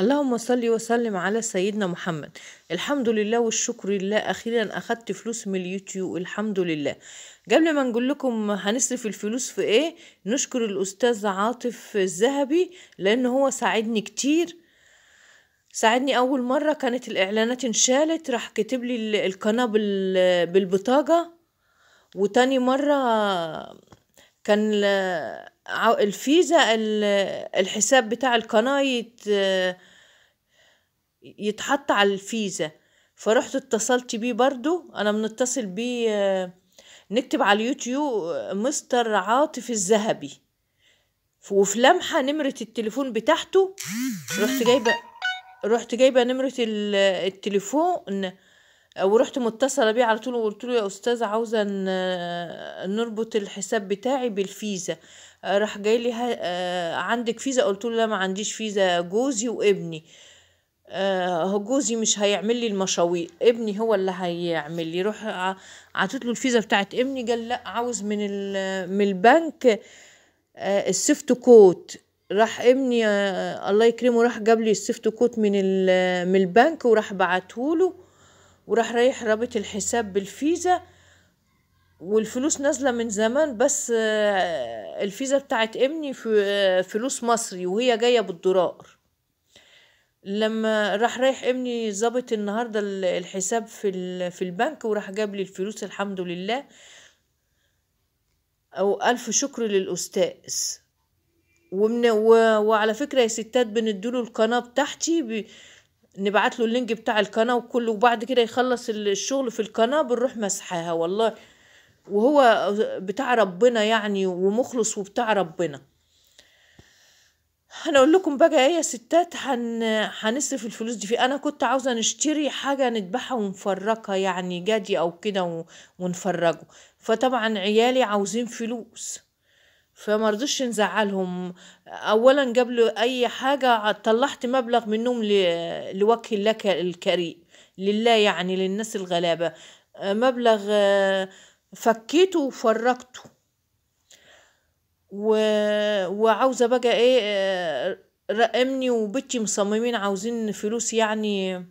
اللهم صل وسلم على سيدنا محمد الحمد لله والشكر لله اخيرا اخدت فلوس من اليوتيوب الحمد لله قبل ما نقول لكم هنصرف الفلوس في ايه نشكر الاستاذ عاطف الذهبي لان هو ساعدني كتير ساعدني اول مره كانت الاعلانات انشالت راح كتب لي القناه بالبطاقه وتاني مره كان الفيزا الحساب بتاع القناه يتحط على الفيزا فرحت اتصلت بيه برضو انا بنتصل بيه آه، نكتب على اليوتيوب آه، مستر عاطف الذهبي وفي لمحه نمره التليفون بتاعته رحت جايبه رحت جايبه نمره التليفون ورحت متصله بيه على طول وقلت له يا استاذ عاوزه آه، نربط الحساب بتاعي بالفيزا راح جاي لي عندك فيزا قلت له لا ما عنديش فيزا جوزي وابني آه جوزي مش هيعمل لي المشاوير ابني هو اللي هيعمل لي روح آه، عطيت له الفيزا بتاعت ابني قال لا عاوز من من البنك آه السيفت كوت راح ابني آه الله يكرمه راح جاب لي السيفت كوت من من البنك وراح بعته له وراح رايح رابط الحساب بالفيزا والفلوس نازلة من زمان بس آه، الفيزا بتاعت ابني في آه، فلوس مصري وهي جاية بالدولار لما راح رايح ابني ظابط النهارده الحساب في في البنك وراح جاب لي الفلوس الحمد لله او الف شكر للاستاذ ومن و... وعلى فكره يا ستات بنديله القناه بتاعتي ب... نبعت له اللينك بتاع القناه وكله وبعد كده يخلص الشغل في القناه بنروح مسحاها والله وهو بتاع ربنا يعني ومخلص وبتاع ربنا أنا أقول لكم بقى إيه يا ستات هن هنصرف الفلوس دي في إيه. أنا كنت عاوزة نشتري حاجة نذبحها ونفركها يعني جدي أو كده و... ونفرجه فطبعا عيالي عاوزين فلوس فما رضيتش نزعلهم أولا قبل أي حاجة طلعت مبلغ منهم ل... لوجه الله الكريم لله يعني للناس الغلابة مبلغ فكيته وفرجته و... وعاوزه بقى ايه آه، رقمني وبتي مصممين عاوزين فلوس يعني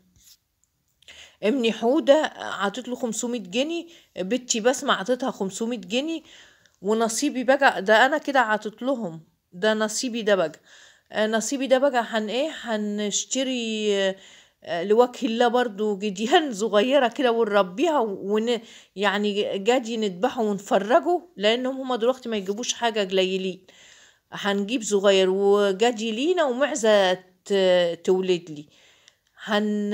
امني حوده عطيت له 500 جنيه بنتي بسمه عطيتها 500 جنيه ونصيبي بقى ده انا كده عطيت لهم ده نصيبي ده بقى آه، نصيبي ده بقى هن ايه هنشتري آه، لوجه الله برضو جديان صغيرة كده ونربيها ون يعني جدي نذبحه ونفرجه لأنهم هما دلوقتي ما يجيبوش حاجة قليلين هنجيب صغير وجدي لينا ومعزة تولد لي هن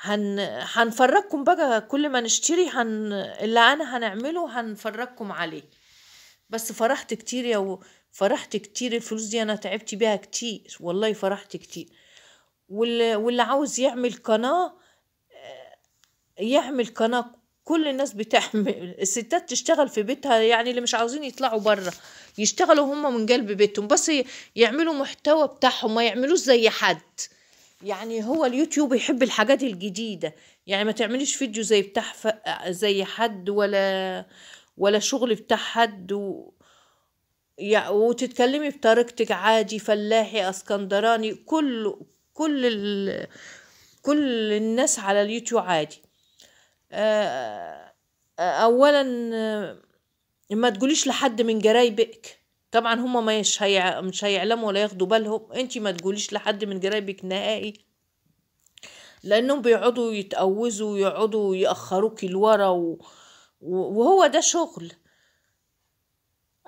هن هنفرجكم بقى كل ما نشتري هن اللي انا هنعمله هنفرجكم عليه بس فرحت كتير يا و... فرحت كتير الفلوس دي انا تعبت بيها كتير والله فرحت كتير واللي عاوز يعمل قناه يعمل قناه كل الناس بتعمل الستات تشتغل في بيتها يعني اللي مش عاوزين يطلعوا بره يشتغلوا هم من قلب بيتهم بس يعملوا محتوى بتاعهم ما يعملوش زي حد يعني هو اليوتيوب يحب الحاجات الجديده يعني ما تعمليش فيديو زي بتاع ف... زي حد ولا ولا شغل بتاع حد و... يعني وتتكلمي بطريقتك عادي فلاحي اسكندراني كله كل ال... كل الناس على اليوتيوب عادي آه، آه، اولا آه، ما تقوليش لحد من قرايبك طبعا هما مش هيع... مش هيعلموا ولا ياخدوا بالهم انت ما تقوليش لحد من قرايبك نهائي لانهم بيقعدوا يتقوزوا ويقعدوا ياخروكي لورا و... وهو ده شغل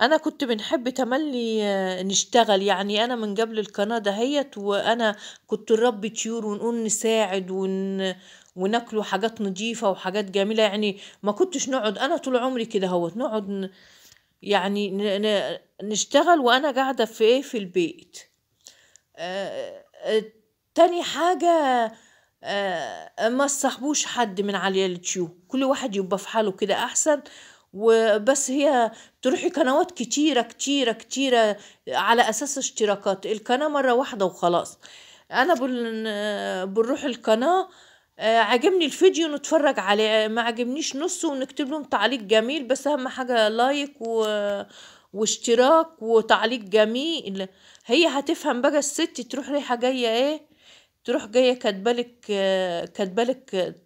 أنا كنت بنحب تملي آه، نشتغل يعني أنا من قبل القناة دهيت وأنا كنت نربي طيور ونقول نساعد ون وناكلوا حاجات نضيفة وحاجات جميلة يعني ما كنتش نقعد أنا طول عمري كده هوت نقعد ن... يعني ن... نشتغل وأنا قاعدة في إيه في البيت آه، آه، تاني حاجة ما تصاحبوش حد من على اليوتيوب كل واحد يبقى في حاله كده أحسن وبس هي تروحي قنوات كتيرة كتيرة كتيرة على أساس اشتراكات القناة مرة واحدة وخلاص أنا بنروح القناة آه، عجبني الفيديو نتفرج عليه آه، ما عجبنيش نصه ونكتب لهم تعليق جميل بس أهم حاجة لايك و... واشتراك وتعليق جميل هي هتفهم بقى الست تروح رايحة جاية ايه تروح جاية كاتبالك آه، كاتبالك